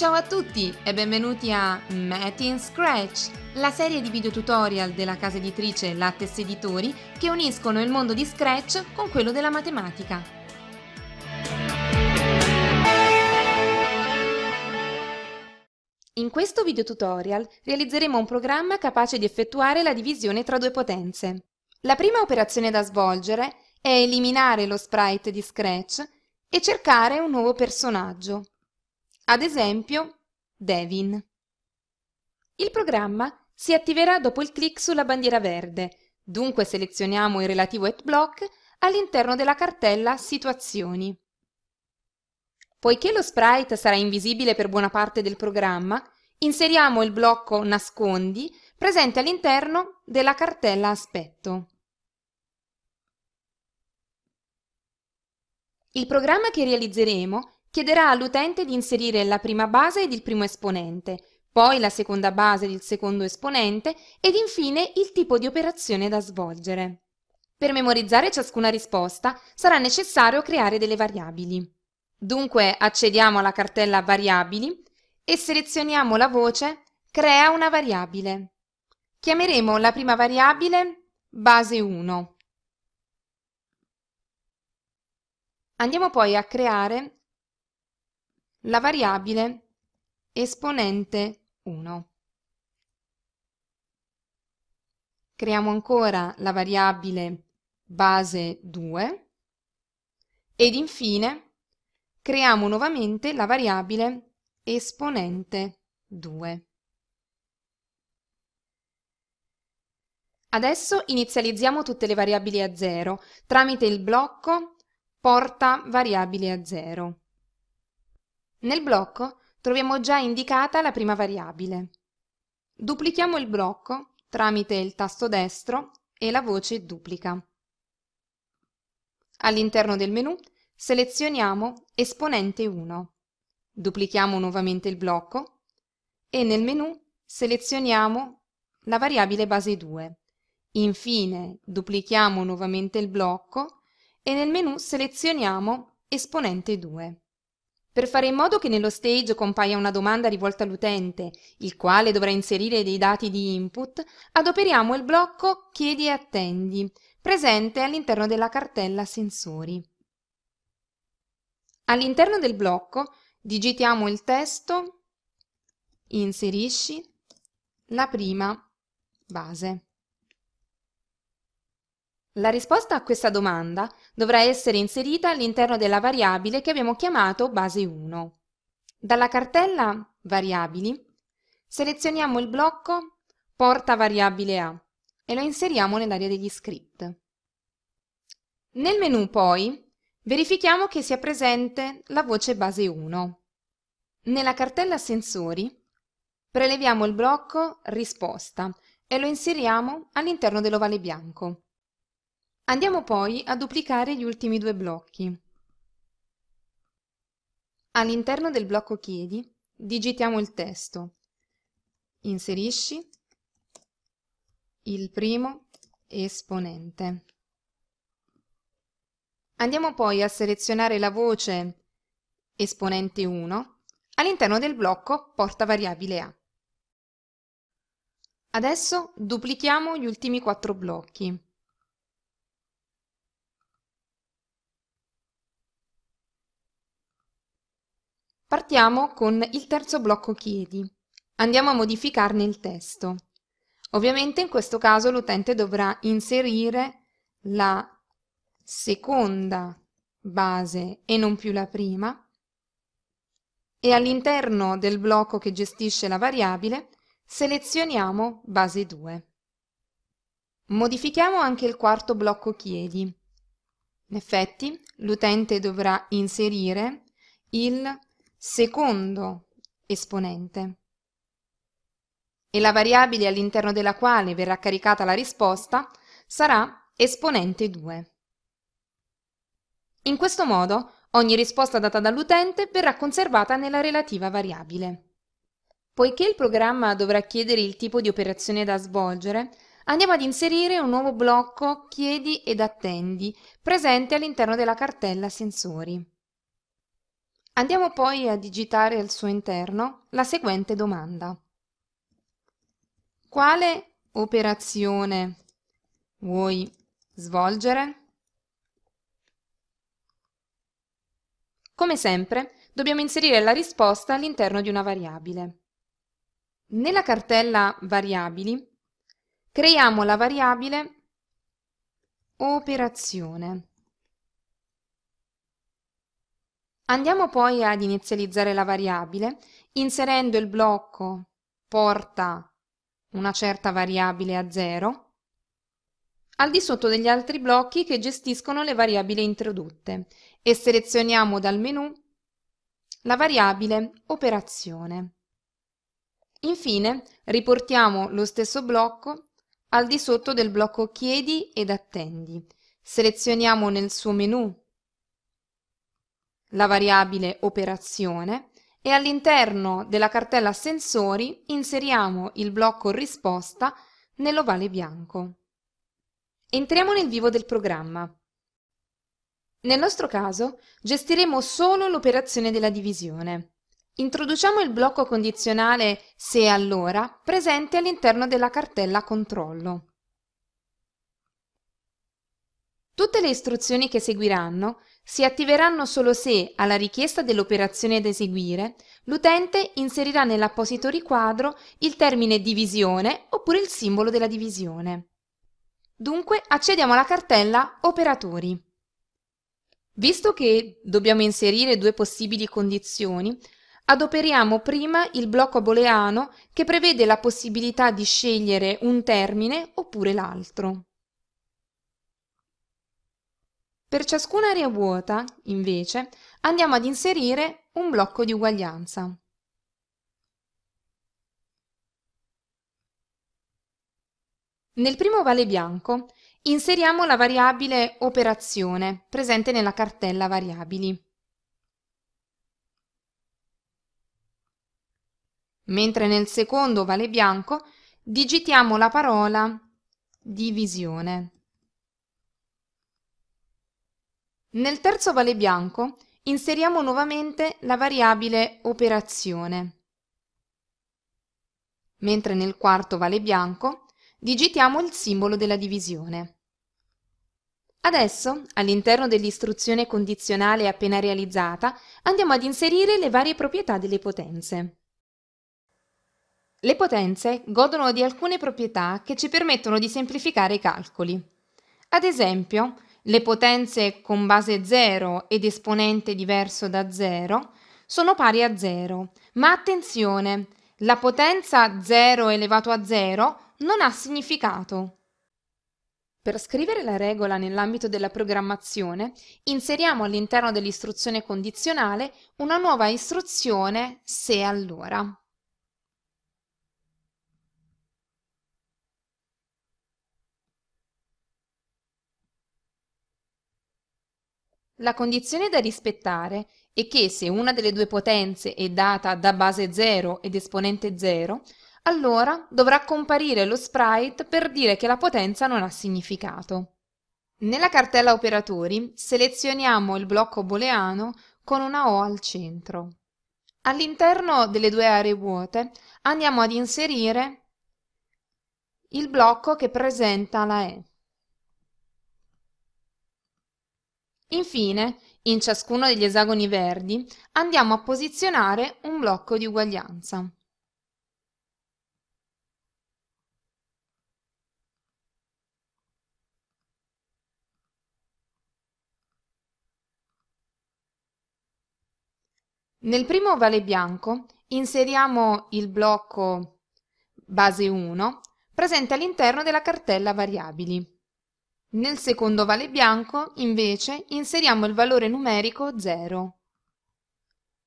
Ciao a tutti e benvenuti a Met in Scratch, la serie di video tutorial della casa editrice Lattes Editori che uniscono il mondo di Scratch con quello della matematica. In questo video tutorial realizzeremo un programma capace di effettuare la divisione tra due potenze. La prima operazione da svolgere è eliminare lo sprite di Scratch e cercare un nuovo personaggio. Ad esempio, Devin. Il programma si attiverà dopo il clic sulla bandiera verde, dunque selezioniamo il relativo ad block all'interno della cartella Situazioni. Poiché lo sprite sarà invisibile per buona parte del programma, inseriamo il blocco Nascondi presente all'interno della cartella Aspetto. Il programma che realizzeremo Chiederà all'utente di inserire la prima base ed il primo esponente, poi la seconda base ed il secondo esponente ed infine il tipo di operazione da svolgere. Per memorizzare ciascuna risposta sarà necessario creare delle variabili. Dunque accediamo alla cartella variabili e selezioniamo la voce crea una variabile. Chiameremo la prima variabile base 1. Andiamo poi a creare la variabile esponente 1. Creiamo ancora la variabile base 2 ed infine creiamo nuovamente la variabile esponente 2. Adesso inizializziamo tutte le variabili a 0 tramite il blocco porta variabili a 0. Nel blocco troviamo già indicata la prima variabile. Duplichiamo il blocco tramite il tasto destro e la voce duplica. All'interno del menu selezioniamo Esponente 1, duplichiamo nuovamente il blocco e nel menu selezioniamo la variabile base 2. Infine duplichiamo nuovamente il blocco e nel menu selezioniamo Esponente 2. Per fare in modo che nello stage compaia una domanda rivolta all'utente, il quale dovrà inserire dei dati di input, adoperiamo il blocco Chiedi e attendi, presente all'interno della cartella Sensori. All'interno del blocco digitiamo il testo Inserisci la prima base. La risposta a questa domanda dovrà essere inserita all'interno della variabile che abbiamo chiamato base 1. Dalla cartella Variabili selezioniamo il blocco Porta variabile A e lo inseriamo nell'area degli script. Nel menu poi verifichiamo che sia presente la voce base 1. Nella cartella Sensori preleviamo il blocco Risposta e lo inseriamo all'interno dell'ovale bianco. Andiamo poi a duplicare gli ultimi due blocchi. All'interno del blocco chiedi digitiamo il testo. Inserisci il primo esponente. Andiamo poi a selezionare la voce esponente 1 all'interno del blocco porta variabile A. Adesso duplichiamo gli ultimi quattro blocchi. Partiamo con il terzo blocco chiedi. Andiamo a modificarne il testo. Ovviamente in questo caso l'utente dovrà inserire la seconda base e non più la prima e all'interno del blocco che gestisce la variabile selezioniamo base 2. Modifichiamo anche il quarto blocco chiedi. In effetti l'utente dovrà inserire il secondo esponente e la variabile all'interno della quale verrà caricata la risposta sarà esponente 2. In questo modo ogni risposta data dall'utente verrà conservata nella relativa variabile. Poiché il programma dovrà chiedere il tipo di operazione da svolgere, andiamo ad inserire un nuovo blocco Chiedi ed attendi presente all'interno della cartella Sensori. Andiamo poi a digitare al suo interno la seguente domanda. Quale operazione vuoi svolgere? Come sempre, dobbiamo inserire la risposta all'interno di una variabile. Nella cartella variabili creiamo la variabile operazione. Andiamo poi ad inizializzare la variabile inserendo il blocco porta una certa variabile a 0 al di sotto degli altri blocchi che gestiscono le variabili introdotte e selezioniamo dal menu la variabile operazione. Infine riportiamo lo stesso blocco al di sotto del blocco chiedi ed attendi. Selezioniamo nel suo menu la variabile operazione e all'interno della cartella sensori inseriamo il blocco risposta nell'ovale bianco. Entriamo nel vivo del programma. Nel nostro caso gestiremo solo l'operazione della divisione. Introduciamo il blocco condizionale se allora presente all'interno della cartella controllo. Tutte le istruzioni che seguiranno si attiveranno solo se, alla richiesta dell'operazione da eseguire, l'utente inserirà nell'apposito riquadro il termine divisione oppure il simbolo della divisione. Dunque accediamo alla cartella Operatori. Visto che dobbiamo inserire due possibili condizioni, adoperiamo prima il blocco booleano che prevede la possibilità di scegliere un termine oppure l'altro. Per ciascuna area vuota, invece, andiamo ad inserire un blocco di uguaglianza. Nel primo vale bianco inseriamo la variabile operazione presente nella cartella variabili. Mentre nel secondo vale bianco digitiamo la parola divisione. Nel terzo vale bianco inseriamo nuovamente la variabile operazione. Mentre nel quarto vale bianco digitiamo il simbolo della divisione. Adesso, all'interno dell'istruzione condizionale appena realizzata, andiamo ad inserire le varie proprietà delle potenze. Le potenze godono di alcune proprietà che ci permettono di semplificare i calcoli. Ad esempio, le potenze con base 0 ed esponente diverso da 0 sono pari a 0, ma attenzione, la potenza 0 elevato a 0 non ha significato. Per scrivere la regola nell'ambito della programmazione, inseriamo all'interno dell'istruzione condizionale una nuova istruzione se allora. La condizione da rispettare è che se una delle due potenze è data da base 0 ed esponente 0, allora dovrà comparire lo sprite per dire che la potenza non ha significato. Nella cartella operatori selezioniamo il blocco booleano con una O al centro. All'interno delle due aree vuote andiamo ad inserire il blocco che presenta la E. Infine, in ciascuno degli esagoni verdi andiamo a posizionare un blocco di uguaglianza. Nel primo ovale bianco inseriamo il blocco base 1 presente all'interno della cartella variabili. Nel secondo vale bianco, invece, inseriamo il valore numerico 0.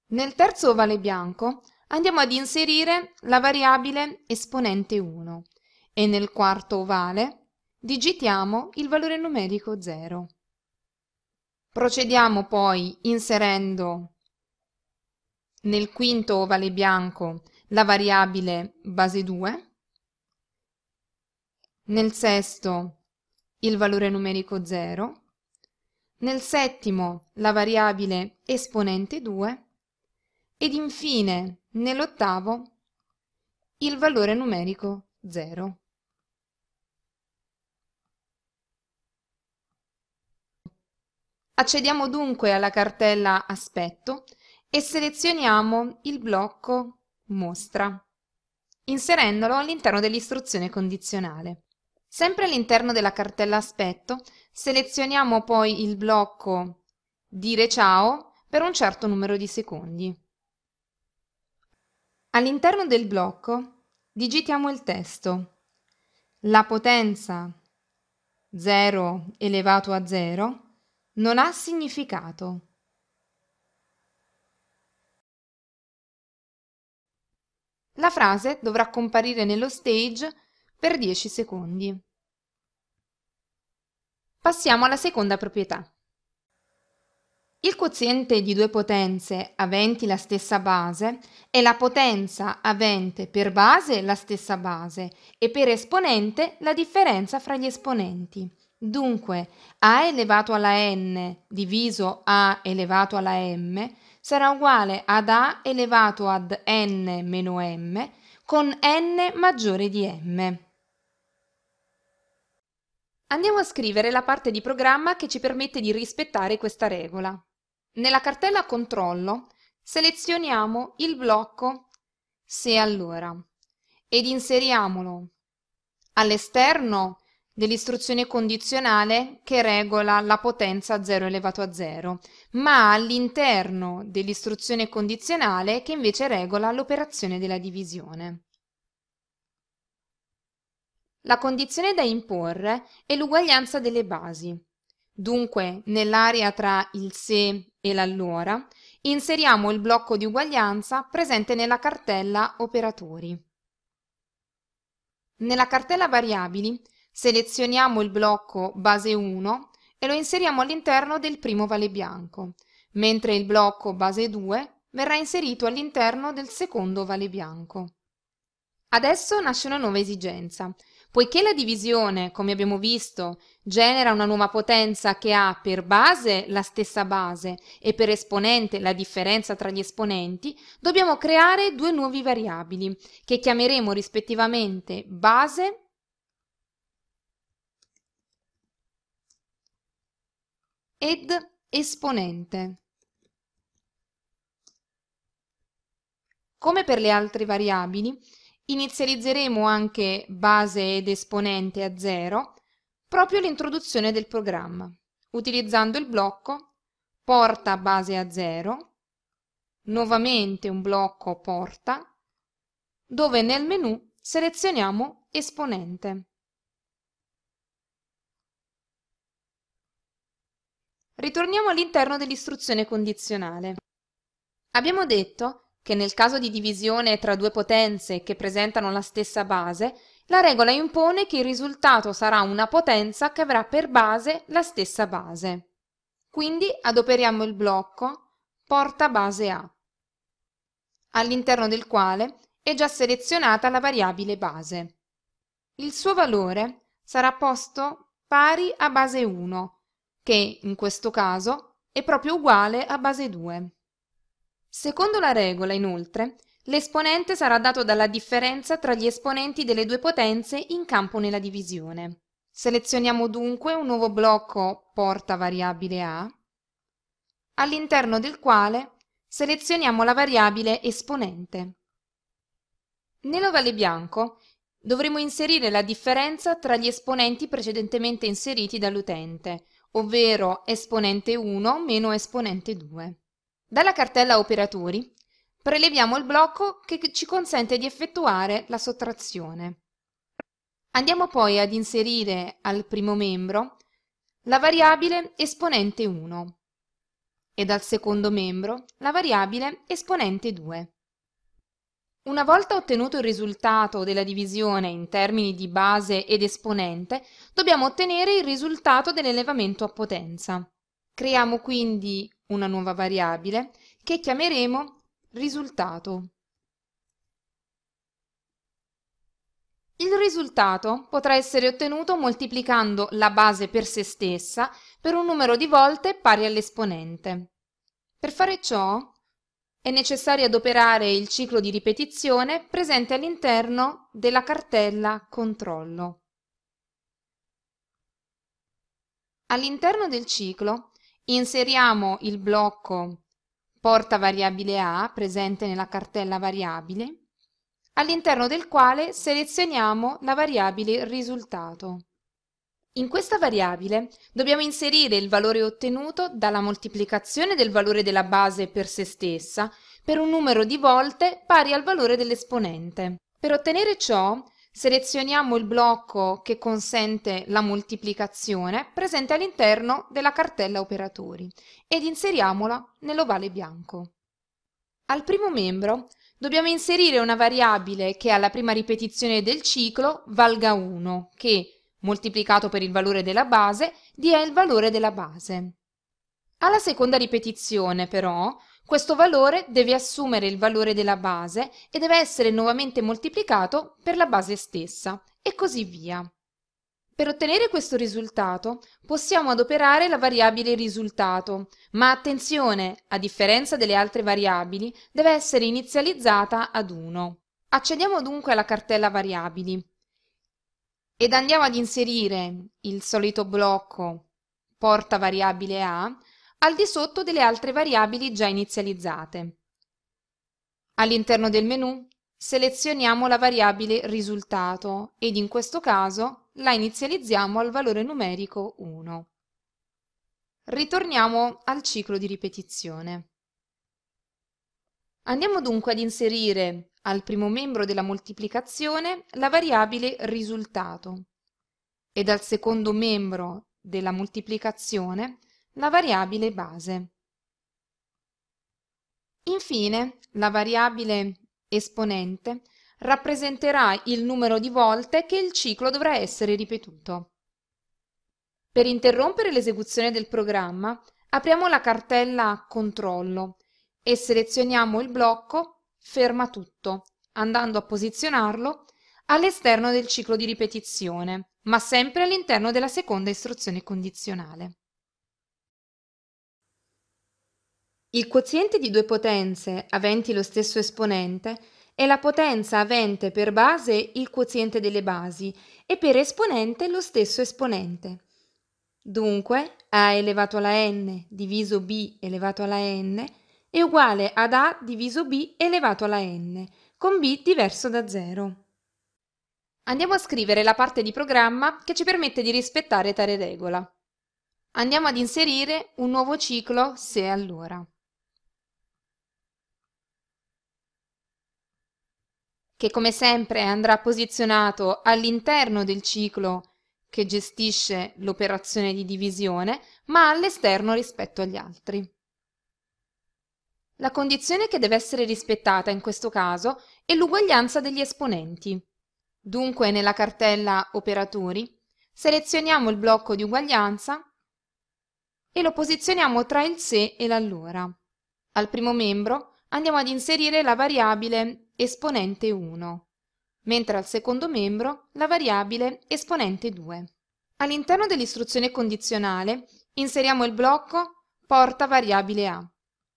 Nel terzo vale bianco andiamo ad inserire la variabile esponente 1 e nel quarto ovale digitiamo il valore numerico 0. Procediamo poi inserendo nel quinto ovale bianco la variabile base 2, nel sesto il valore numerico 0, nel settimo la variabile esponente 2 ed infine nell'ottavo il valore numerico 0. Accediamo dunque alla cartella Aspetto e selezioniamo il blocco Mostra, inserendolo all'interno dell'istruzione condizionale. Sempre all'interno della cartella aspetto selezioniamo poi il blocco dire ciao per un certo numero di secondi. All'interno del blocco digitiamo il testo. La potenza 0 elevato a 0 non ha significato. La frase dovrà comparire nello stage per 10 secondi. Passiamo alla seconda proprietà. Il quoziente di due potenze aventi la stessa base è la potenza avente per base la stessa base e per esponente la differenza fra gli esponenti. Dunque, a elevato alla n diviso a elevato alla m sarà uguale ad a elevato ad n meno m con n maggiore di m. Andiamo a scrivere la parte di programma che ci permette di rispettare questa regola. Nella cartella Controllo selezioniamo il blocco Se allora ed inseriamolo all'esterno dell'istruzione condizionale che regola la potenza 0 elevato a 0, ma all'interno dell'istruzione condizionale che invece regola l'operazione della divisione. La condizione da imporre è l'uguaglianza delle basi. Dunque, nell'area tra il se e l'allora, inseriamo il blocco di uguaglianza presente nella cartella Operatori. Nella cartella Variabili selezioniamo il blocco Base 1 e lo inseriamo all'interno del primo vale bianco, mentre il blocco Base 2 verrà inserito all'interno del secondo vale bianco. Adesso nasce una nuova esigenza, Poiché la divisione, come abbiamo visto, genera una nuova potenza che ha per base la stessa base e per esponente la differenza tra gli esponenti, dobbiamo creare due nuove variabili che chiameremo rispettivamente base ed esponente. Come per le altre variabili, Inizializzeremo anche base ed esponente a zero proprio l'introduzione del programma, utilizzando il blocco porta base a 0, nuovamente un blocco porta, dove nel menu selezioniamo esponente. Ritorniamo all'interno dell'istruzione condizionale. Abbiamo detto che che nel caso di divisione tra due potenze che presentano la stessa base, la regola impone che il risultato sarà una potenza che avrà per base la stessa base. Quindi adoperiamo il blocco porta base A, all'interno del quale è già selezionata la variabile base. Il suo valore sarà posto pari a base 1, che in questo caso è proprio uguale a base 2. Secondo la regola, inoltre, l'esponente sarà dato dalla differenza tra gli esponenti delle due potenze in campo nella divisione. Selezioniamo dunque un nuovo blocco porta variabile A, all'interno del quale selezioniamo la variabile esponente. Nell'ovale bianco dovremo inserire la differenza tra gli esponenti precedentemente inseriti dall'utente, ovvero esponente 1 meno esponente 2. Dalla cartella operatori preleviamo il blocco che ci consente di effettuare la sottrazione. Andiamo poi ad inserire al primo membro la variabile esponente 1 e dal secondo membro la variabile esponente 2. Una volta ottenuto il risultato della divisione in termini di base ed esponente, dobbiamo ottenere il risultato dell'elevamento a potenza. Creiamo quindi una nuova variabile che chiameremo risultato. Il risultato potrà essere ottenuto moltiplicando la base per se stessa per un numero di volte pari all'esponente. Per fare ciò è necessario adoperare il ciclo di ripetizione presente all'interno della cartella Controllo. All'interno del ciclo Inseriamo il blocco porta variabile A presente nella cartella variabile, all'interno del quale selezioniamo la variabile risultato. In questa variabile dobbiamo inserire il valore ottenuto dalla moltiplicazione del valore della base per se stessa per un numero di volte pari al valore dell'esponente. Per ottenere ciò Selezioniamo il blocco che consente la moltiplicazione presente all'interno della cartella operatori ed inseriamola nell'ovale bianco. Al primo membro dobbiamo inserire una variabile che alla prima ripetizione del ciclo valga 1, che, moltiplicato per il valore della base, dia il valore della base. Alla seconda ripetizione, però, questo valore deve assumere il valore della base e deve essere nuovamente moltiplicato per la base stessa, e così via. Per ottenere questo risultato possiamo adoperare la variabile risultato, ma attenzione, a differenza delle altre variabili, deve essere inizializzata ad 1. Accediamo dunque alla cartella variabili ed andiamo ad inserire il solito blocco porta variabile a al di sotto delle altre variabili già inizializzate. All'interno del menu selezioniamo la variabile risultato ed in questo caso la inizializziamo al valore numerico 1. Ritorniamo al ciclo di ripetizione. Andiamo dunque ad inserire al primo membro della moltiplicazione la variabile risultato e dal secondo membro della moltiplicazione la variabile base. Infine, la variabile esponente rappresenterà il numero di volte che il ciclo dovrà essere ripetuto. Per interrompere l'esecuzione del programma, apriamo la cartella Controllo e selezioniamo il blocco Ferma tutto, andando a posizionarlo all'esterno del ciclo di ripetizione, ma sempre all'interno della seconda istruzione condizionale. Il quoziente di due potenze aventi lo stesso esponente è la potenza avente per base il quoziente delle basi e per esponente lo stesso esponente. Dunque a elevato alla n diviso b elevato alla n è uguale ad a diviso b elevato alla n, con b diverso da 0. Andiamo a scrivere la parte di programma che ci permette di rispettare tale regola. Andiamo ad inserire un nuovo ciclo se allora. che come sempre andrà posizionato all'interno del ciclo che gestisce l'operazione di divisione, ma all'esterno rispetto agli altri. La condizione che deve essere rispettata in questo caso è l'uguaglianza degli esponenti. Dunque nella cartella Operatori selezioniamo il blocco di uguaglianza e lo posizioniamo tra il se e l'allora. Al primo membro andiamo ad inserire la variabile esponente 1, mentre al secondo membro la variabile esponente 2. All'interno dell'istruzione condizionale inseriamo il blocco porta variabile a,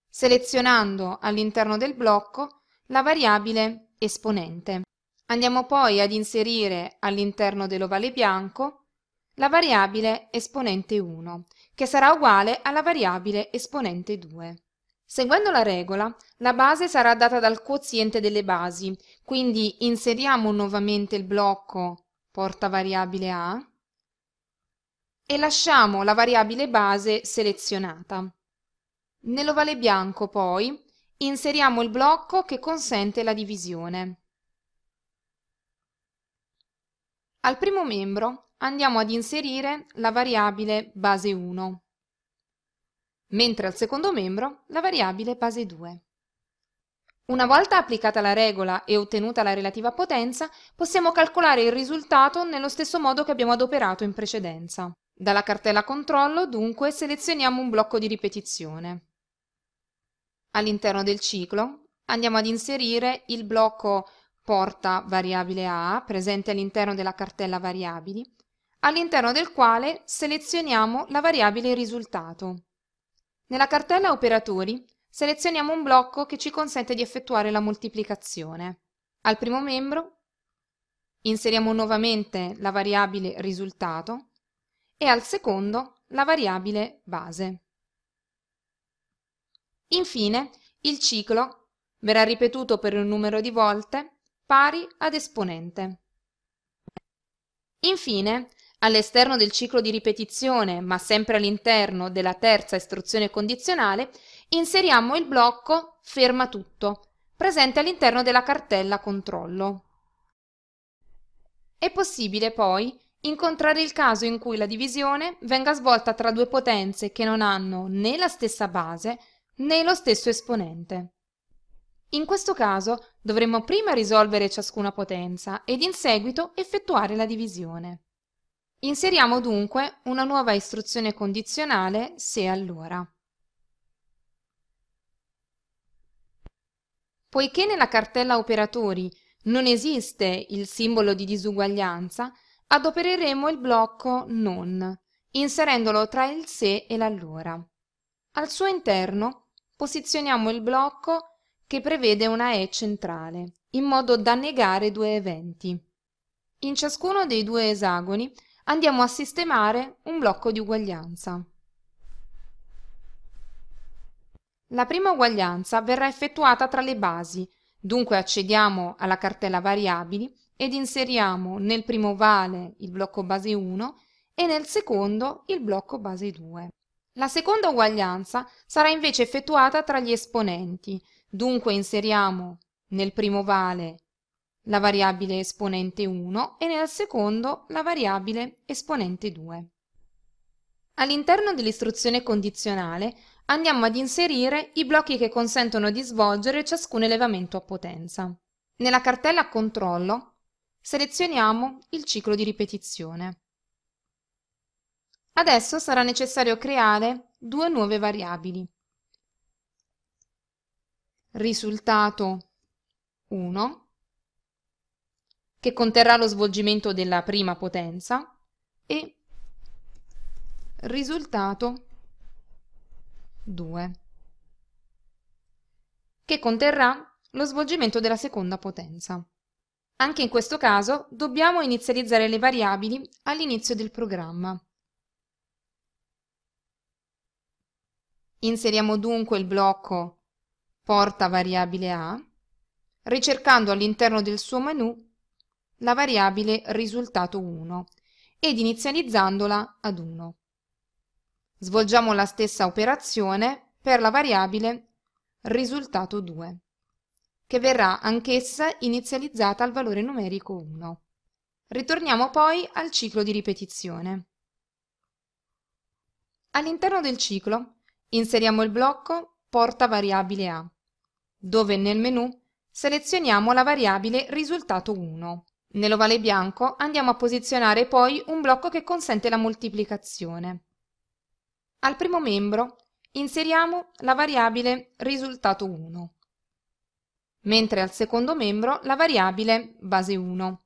selezionando all'interno del blocco la variabile esponente. Andiamo poi ad inserire all'interno dell'ovale bianco la variabile esponente 1, che sarà uguale alla variabile esponente 2. Seguendo la regola, la base sarà data dal quoziente delle basi, quindi inseriamo nuovamente il blocco porta variabile A e lasciamo la variabile base selezionata. Nell'ovale bianco, poi, inseriamo il blocco che consente la divisione. Al primo membro andiamo ad inserire la variabile base 1 mentre al secondo membro la variabile base 2. Una volta applicata la regola e ottenuta la relativa potenza, possiamo calcolare il risultato nello stesso modo che abbiamo adoperato in precedenza. Dalla cartella controllo, dunque, selezioniamo un blocco di ripetizione. All'interno del ciclo andiamo ad inserire il blocco porta variabile A, presente all'interno della cartella variabili, all'interno del quale selezioniamo la variabile risultato. Nella cartella Operatori selezioniamo un blocco che ci consente di effettuare la moltiplicazione. Al primo membro inseriamo nuovamente la variabile risultato e al secondo la variabile base. Infine, il ciclo verrà ripetuto per un numero di volte pari ad esponente. Infine, All'esterno del ciclo di ripetizione, ma sempre all'interno della terza istruzione condizionale, inseriamo il blocco Ferma tutto, presente all'interno della cartella Controllo. È possibile poi incontrare il caso in cui la divisione venga svolta tra due potenze che non hanno né la stessa base né lo stesso esponente. In questo caso dovremmo prima risolvere ciascuna potenza ed in seguito effettuare la divisione. Inseriamo dunque una nuova istruzione condizionale se allora. Poiché nella cartella operatori non esiste il simbolo di disuguaglianza, adopereremo il blocco non, inserendolo tra il se e l'allora. Al suo interno posizioniamo il blocco che prevede una E centrale, in modo da negare due eventi. In ciascuno dei due esagoni andiamo a sistemare un blocco di uguaglianza. La prima uguaglianza verrà effettuata tra le basi, dunque accediamo alla cartella variabili ed inseriamo nel primo ovale il blocco base 1 e nel secondo il blocco base 2. La seconda uguaglianza sarà invece effettuata tra gli esponenti, dunque inseriamo nel primo ovale la variabile esponente 1 e nel secondo la variabile esponente 2. All'interno dell'istruzione condizionale andiamo ad inserire i blocchi che consentono di svolgere ciascun elevamento a potenza. Nella cartella controllo selezioniamo il ciclo di ripetizione. Adesso sarà necessario creare due nuove variabili. Risultato 1 che conterrà lo svolgimento della prima potenza e risultato 2 che conterrà lo svolgimento della seconda potenza. Anche in questo caso dobbiamo inizializzare le variabili all'inizio del programma. Inseriamo dunque il blocco porta variabile a, ricercando all'interno del suo menu la variabile risultato 1 ed inizializzandola ad 1. Svolgiamo la stessa operazione per la variabile risultato 2, che verrà anch'essa inizializzata al valore numerico 1. Ritorniamo poi al ciclo di ripetizione. All'interno del ciclo inseriamo il blocco porta variabile A, dove nel menu selezioniamo la variabile risultato 1 Nell'ovale bianco andiamo a posizionare poi un blocco che consente la moltiplicazione. Al primo membro inseriamo la variabile risultato 1, mentre al secondo membro la variabile base 1.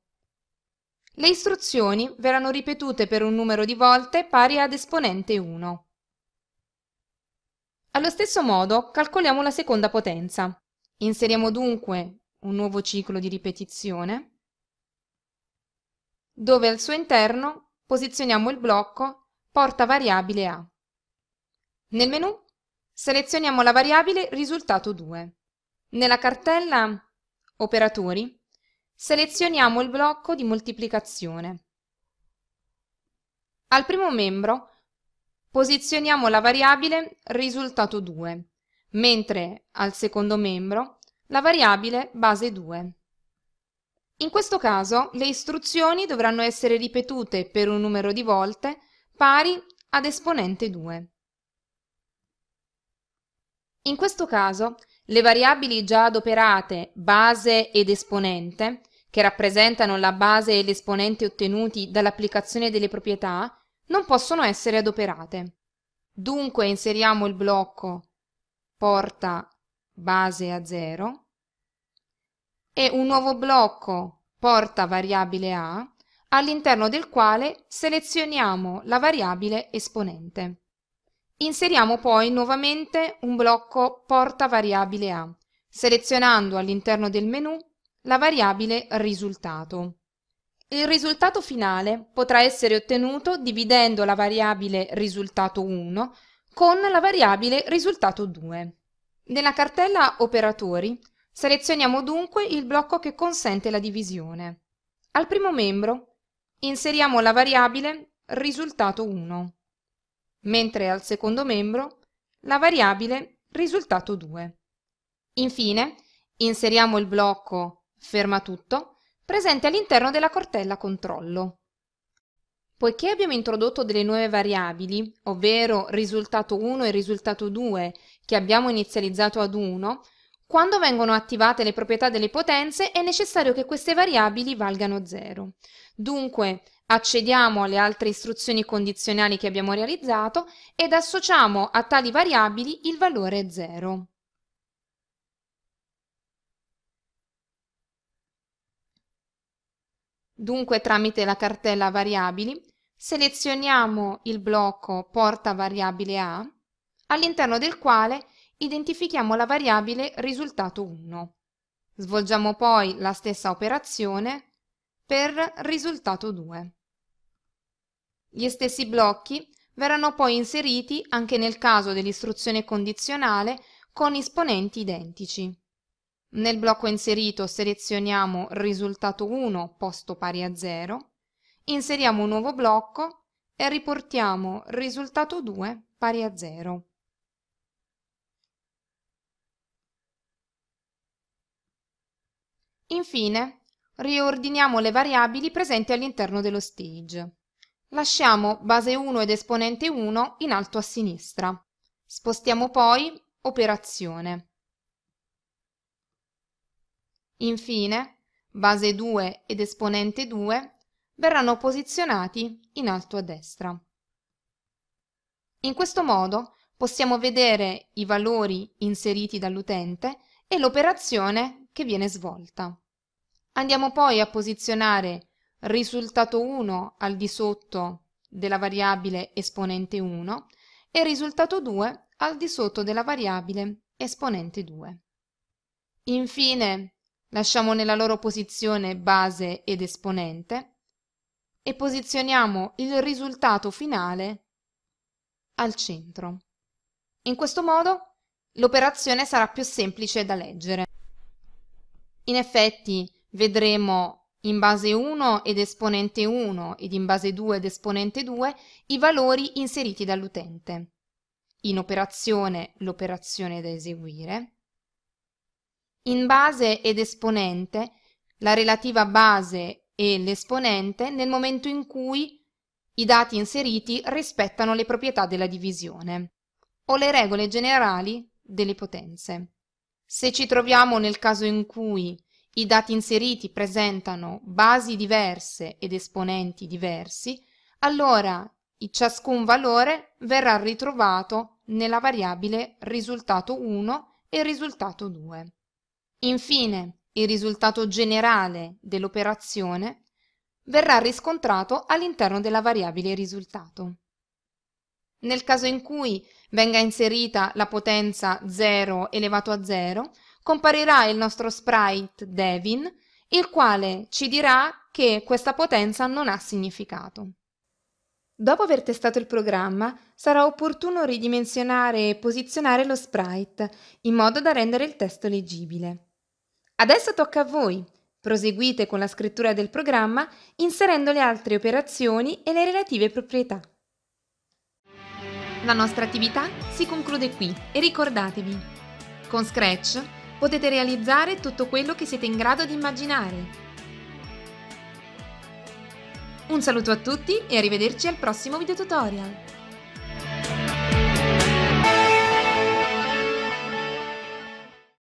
Le istruzioni verranno ripetute per un numero di volte pari ad esponente 1. Allo stesso modo calcoliamo la seconda potenza. Inseriamo dunque un nuovo ciclo di ripetizione dove al suo interno posizioniamo il blocco porta variabile A. Nel menu selezioniamo la variabile risultato 2. Nella cartella Operatori selezioniamo il blocco di moltiplicazione. Al primo membro posizioniamo la variabile risultato 2, mentre al secondo membro la variabile base 2. In questo caso le istruzioni dovranno essere ripetute per un numero di volte pari ad esponente 2. In questo caso le variabili già adoperate base ed esponente, che rappresentano la base e l'esponente ottenuti dall'applicazione delle proprietà, non possono essere adoperate. Dunque inseriamo il blocco porta base a 0 e un nuovo blocco porta variabile a all'interno del quale selezioniamo la variabile esponente. Inseriamo poi nuovamente un blocco porta variabile a, selezionando all'interno del menu la variabile risultato. Il risultato finale potrà essere ottenuto dividendo la variabile risultato 1 con la variabile risultato 2. Nella cartella operatori Selezioniamo dunque il blocco che consente la divisione. Al primo membro inseriamo la variabile risultato 1, mentre al secondo membro la variabile risultato 2. Infine, inseriamo il blocco ferma tutto presente all'interno della cortella controllo. Poiché abbiamo introdotto delle nuove variabili, ovvero risultato 1 e risultato 2, che abbiamo inizializzato ad 1, quando vengono attivate le proprietà delle potenze è necessario che queste variabili valgano 0. Dunque accediamo alle altre istruzioni condizionali che abbiamo realizzato ed associamo a tali variabili il valore 0. Dunque tramite la cartella variabili selezioniamo il blocco porta variabile A all'interno del quale identifichiamo la variabile risultato 1. Svolgiamo poi la stessa operazione per risultato 2. Gli stessi blocchi verranno poi inseriti anche nel caso dell'istruzione condizionale con esponenti identici. Nel blocco inserito selezioniamo risultato 1 posto pari a 0, inseriamo un nuovo blocco e riportiamo risultato 2 pari a 0. Infine, riordiniamo le variabili presenti all'interno dello stage. Lasciamo base 1 ed esponente 1 in alto a sinistra. Spostiamo poi operazione. Infine, base 2 ed esponente 2 verranno posizionati in alto a destra. In questo modo possiamo vedere i valori inseriti dall'utente e l'operazione che viene svolta. Andiamo poi a posizionare risultato 1 al di sotto della variabile esponente 1 e risultato 2 al di sotto della variabile esponente 2. Infine lasciamo nella loro posizione base ed esponente e posizioniamo il risultato finale al centro. In questo modo l'operazione sarà più semplice da leggere. In effetti vedremo in base 1 ed esponente 1 ed in base 2 ed esponente 2 i valori inseriti dall'utente. In operazione l'operazione da eseguire. In base ed esponente la relativa base e l'esponente nel momento in cui i dati inseriti rispettano le proprietà della divisione o le regole generali delle potenze. Se ci troviamo nel caso in cui i dati inseriti presentano basi diverse ed esponenti diversi, allora ciascun valore verrà ritrovato nella variabile risultato 1 e risultato 2. Infine, il risultato generale dell'operazione verrà riscontrato all'interno della variabile risultato. Nel caso in cui venga inserita la potenza 0 elevato a 0, comparirà il nostro sprite Devin, il quale ci dirà che questa potenza non ha significato. Dopo aver testato il programma, sarà opportuno ridimensionare e posizionare lo sprite in modo da rendere il testo leggibile. Adesso tocca a voi. Proseguite con la scrittura del programma inserendo le altre operazioni e le relative proprietà. La nostra attività si conclude qui e ricordatevi, con Scratch potete realizzare tutto quello che siete in grado di immaginare. Un saluto a tutti e arrivederci al prossimo video tutorial!